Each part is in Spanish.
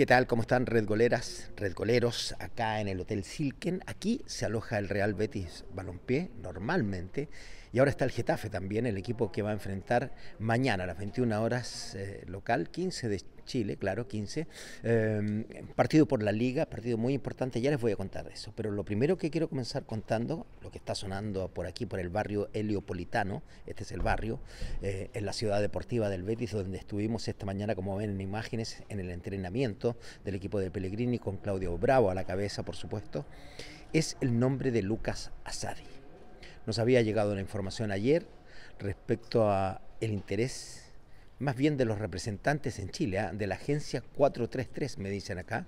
¿Qué tal? ¿Cómo están red goleras, red goleros, Acá en el Hotel Silken. Aquí se aloja el Real Betis Balompié normalmente. Y ahora está el Getafe también, el equipo que va a enfrentar mañana a las 21 horas eh, local, 15 de Chile, claro, 15. Em, partido por la Liga, partido muy importante, ya les voy a contar eso. Pero lo primero que quiero comenzar contando, lo que está sonando por aquí, por el barrio heliopolitano, este es el barrio, eh, en la ciudad deportiva del Betis, donde estuvimos esta mañana, como ven en imágenes, en el entrenamiento del equipo de Pellegrini con Claudio Bravo a la cabeza, por supuesto, es el nombre de Lucas Asadi. Nos había llegado la información ayer respecto a el interés más bien de los representantes en Chile, ¿ah? de la agencia 433, me dicen acá,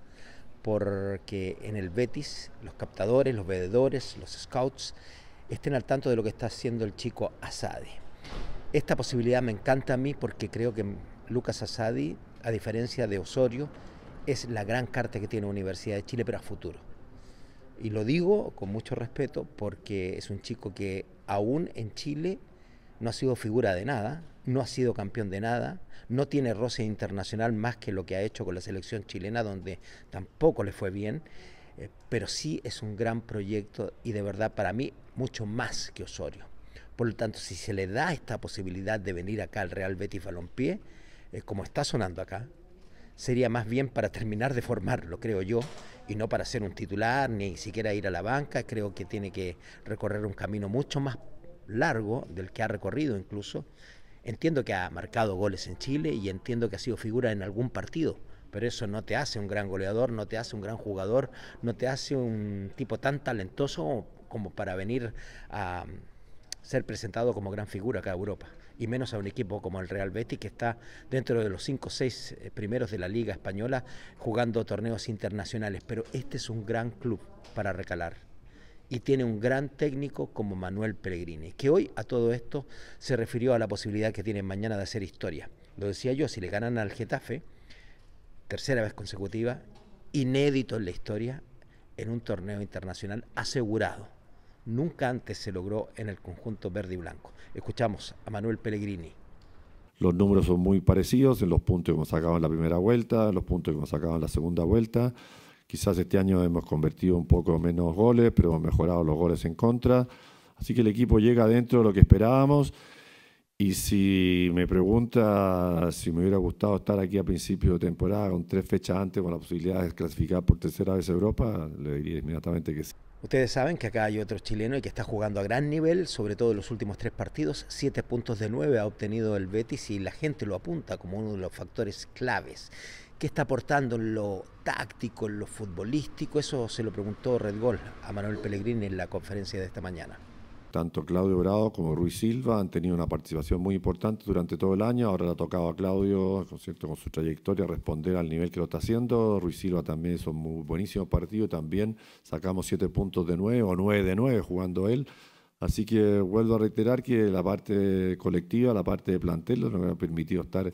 porque en el Betis los captadores, los vendedores, los scouts estén al tanto de lo que está haciendo el chico Asadi. Esta posibilidad me encanta a mí porque creo que Lucas Asadi, a diferencia de Osorio, es la gran carta que tiene la Universidad de Chile, pero a futuro. Y lo digo con mucho respeto porque es un chico que aún en Chile no ha sido figura de nada, no ha sido campeón de nada, no tiene roce internacional más que lo que ha hecho con la selección chilena, donde tampoco le fue bien, eh, pero sí es un gran proyecto y de verdad para mí mucho más que Osorio. Por lo tanto, si se le da esta posibilidad de venir acá al Real Betis Balompié, eh, como está sonando acá, sería más bien para terminar de formarlo, creo yo, y no para ser un titular, ni siquiera ir a la banca. Creo que tiene que recorrer un camino mucho más largo del que ha recorrido incluso, Entiendo que ha marcado goles en Chile y entiendo que ha sido figura en algún partido, pero eso no te hace un gran goleador, no te hace un gran jugador, no te hace un tipo tan talentoso como para venir a mm, ser presentado como gran figura acá a Europa, y menos a un equipo como el Real Betis, que está dentro de los 5 o 6 primeros de la Liga Española jugando torneos internacionales. Pero este es un gran club para recalar y tiene un gran técnico como Manuel Pellegrini, que hoy a todo esto se refirió a la posibilidad que tienen mañana de hacer historia. Lo decía yo, si le ganan al Getafe, tercera vez consecutiva, inédito en la historia, en un torneo internacional asegurado. Nunca antes se logró en el conjunto verde y blanco. Escuchamos a Manuel Pellegrini. Los números son muy parecidos en los puntos que hemos sacado en la primera vuelta, en los puntos que hemos sacado en la segunda vuelta. Quizás este año hemos convertido un poco menos goles, pero hemos mejorado los goles en contra. Así que el equipo llega dentro de lo que esperábamos. Y si me pregunta si me hubiera gustado estar aquí a principio de temporada, con tres fechas antes, con la posibilidad de clasificar por tercera vez a Europa, le diría inmediatamente que sí. Ustedes saben que acá hay otro chileno y que está jugando a gran nivel, sobre todo en los últimos tres partidos. Siete puntos de nueve ha obtenido el Betis y la gente lo apunta como uno de los factores claves. ¿Qué está aportando en lo táctico, en lo futbolístico? Eso se lo preguntó Red Gol a Manuel Pellegrini en la conferencia de esta mañana. Tanto Claudio Bravo como Ruiz Silva han tenido una participación muy importante durante todo el año. Ahora le ha tocado a Claudio, con, con su trayectoria, responder al nivel que lo está haciendo. Ruiz Silva también hizo un buenísimo partido. También sacamos siete puntos de nueve o nueve de nueve jugando él. Así que vuelvo a reiterar que la parte colectiva, la parte de plantel, nos ha permitido estar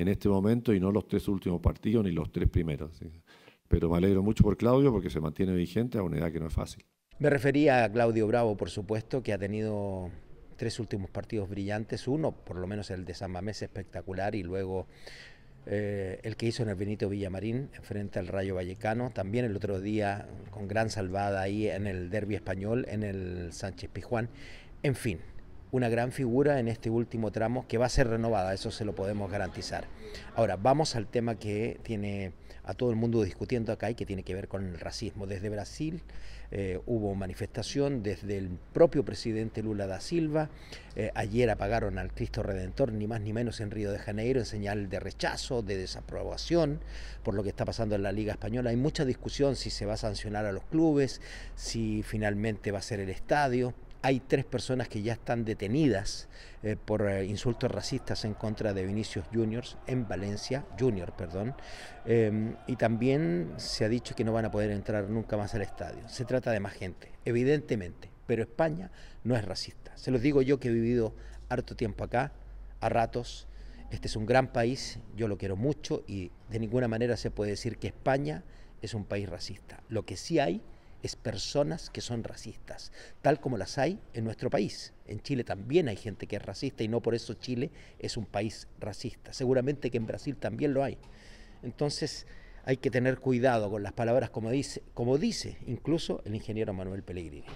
en este momento y no los tres últimos partidos ni los tres primeros. Pero me alegro mucho por Claudio porque se mantiene vigente a una edad que no es fácil. Me refería a Claudio Bravo, por supuesto, que ha tenido tres últimos partidos brillantes, uno, por lo menos el de San Mamés espectacular y luego eh, el que hizo en el Benito Villamarín frente al Rayo Vallecano, también el otro día con gran salvada ahí en el Derby español, en el Sánchez Pijuán, en fin una gran figura en este último tramo que va a ser renovada, eso se lo podemos garantizar. Ahora, vamos al tema que tiene a todo el mundo discutiendo acá y que tiene que ver con el racismo. Desde Brasil eh, hubo manifestación, desde el propio presidente Lula da Silva, eh, ayer apagaron al Cristo Redentor, ni más ni menos en Río de Janeiro, en señal de rechazo, de desaprobación por lo que está pasando en la Liga Española. Hay mucha discusión si se va a sancionar a los clubes, si finalmente va a ser el estadio. Hay tres personas que ya están detenidas eh, por eh, insultos racistas en contra de Vinicius Juniors en Valencia, Junior, perdón. Em, y también se ha dicho que no van a poder entrar nunca más al estadio. Se trata de más gente, evidentemente. Pero España no es racista. Se los digo yo que he vivido harto tiempo acá, a ratos. Este es un gran país, yo lo quiero mucho y de ninguna manera se puede decir que España es un país racista. Lo que sí hay es personas que son racistas, tal como las hay en nuestro país. En Chile también hay gente que es racista y no por eso Chile es un país racista. Seguramente que en Brasil también lo hay. Entonces hay que tener cuidado con las palabras como dice, como dice incluso el ingeniero Manuel Pellegrini.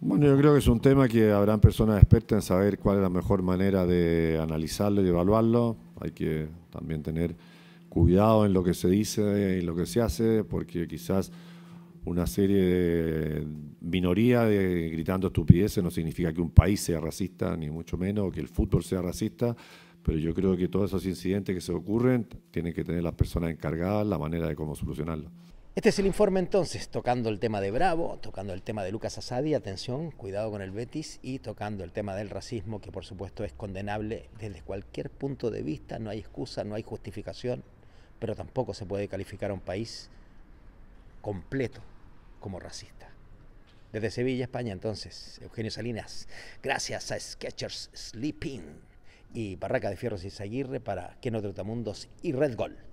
Bueno, yo creo que es un tema que habrán personas expertas en saber cuál es la mejor manera de analizarlo y evaluarlo. Hay que también tener cuidado en lo que se dice y lo que se hace, porque quizás una serie de minoría gritando estupideces, no significa que un país sea racista, ni mucho menos, que el fútbol sea racista, pero yo creo que todos esos incidentes que se ocurren tienen que tener las personas encargadas la manera de cómo solucionarlo. Este es el informe entonces, tocando el tema de Bravo, tocando el tema de Lucas Asadi, atención, cuidado con el Betis, y tocando el tema del racismo, que por supuesto es condenable desde cualquier punto de vista, no hay excusa, no hay justificación, pero tampoco se puede calificar a un país completo como racista. Desde Sevilla, España, entonces, Eugenio Salinas, gracias a Sketchers Sleeping y Barraca de Fierros y Zaguirre para Que no Trotamundos y Red Gold.